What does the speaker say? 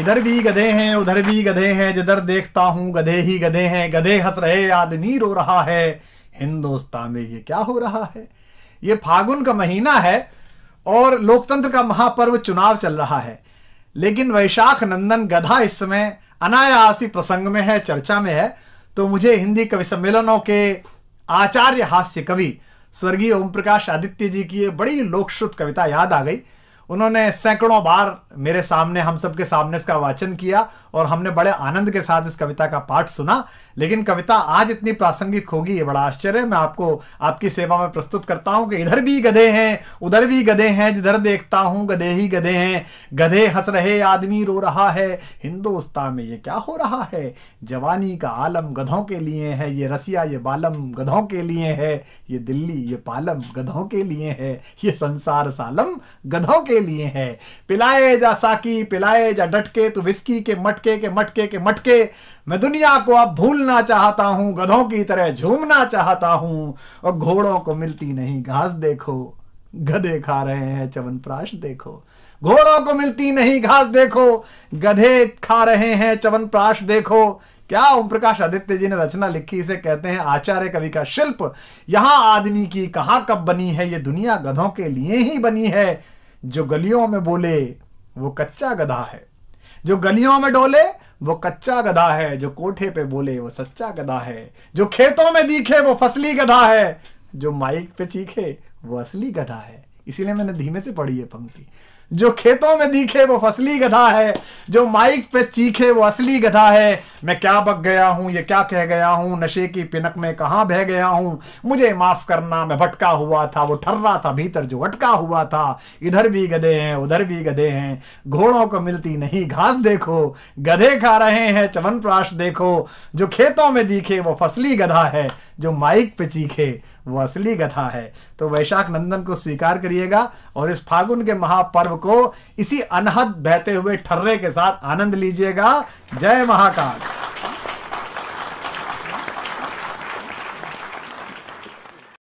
इधर भी गधे हैं उधर भी गधे हैं जिधर देखता हूँ गधे ही गधे हैं गधे हंस रहे आदमी रो रहा है हिंदुस्तान में ये क्या हो रहा है ये फागुन का महीना है और लोकतंत्र का महापर्व चुनाव चल रहा है लेकिन वैशाख नंदन गधा इस समय अनायासी प्रसंग में है चर्चा में है तो मुझे हिंदी कवि सम्मेलनों के आचार्य हास्य कवि स्वर्गीय ओम प्रकाश आदित्य जी की बड़ी लोकश्रुत कविता याद आ गई उन्होंने सैकड़ों बार मेरे सामने हम सब के सामने इसका वाचन किया और हमने बड़े आनंद के साथ इस कविता का पाठ सुना लेकिन कविता आज इतनी प्रासंगिक होगी ये बड़ा आश्चर्य मैं आपको आपकी सेवा में प्रस्तुत करता हूँ कि इधर भी गधे हैं उधर भी गधे हैं जिधर देखता हूँ गधे ही गधे हैं गधे हंस रहे आदमी रो रहा है हिंदुस्तान में ये क्या हो रहा है जवानी का आलम गधों के लिए है ये रसिया ये बालम गधों के लिए है ये दिल्ली ये पालम गधों के लिए है ये संसार सालम गधों के लिए है पिलाए जा साकी पिलाए जा डटके तो विस्की के मटके के मटके के मटके मैं दुनिया को अब भूलना चाहता हूं गधों की तरह झूमना चाहता हूं और घोड़ों को मिलती नहीं घास देखो गधे खा रहे हैं चवन प्राश देखो घोड़ों को मिलती नहीं घास देखो गधे खा रहे हैं चवन प्राश देखो क्या ओम प्रकाश आदित्य जी ने रचना लिखी इसे कहते हैं आचार्य कवि का शिल्प यहां आदमी की कहां कब बनी है ये दुनिया गधों के लिए ही बनी है जो गलियों में बोले वो कच्चा गधा है जो गलियों में डोले वो कच्चा गधा है जो कोठे पे बोले वो सच्चा गधा है जो खेतों में दिखे वो फसली गधा है जो माइक पे चीखे वो असली गधा है इसीलिए मैंने धीमे से पढ़ी है पंक्ति जो खेतों में दिखे वो फसली गधा है जो माइक पे चीखे वो असली गधा है मैं क्या बक गया हूं ये क्या कह गया हूं नशे की पिनक में कहा बह गया हूं मुझे माफ करना मैं भटका हुआ था वो ठर्रा था भीतर जो अटका हुआ था इधर भी गधे हैं उधर भी गधे हैं घोड़ों को मिलती नहीं घास देखो गधे खा रहे हैं चवन प्राश देखो जो खेतों में दिखे वो फसली गधा है जो माइक पे चीखे वो असली कथा है तो वैशाख नंदन को स्वीकार करिएगा और इस फागुन के महापर्व को इसी अनहद बहते हुए ठर्रे के साथ आनंद लीजिएगा जय महाकाल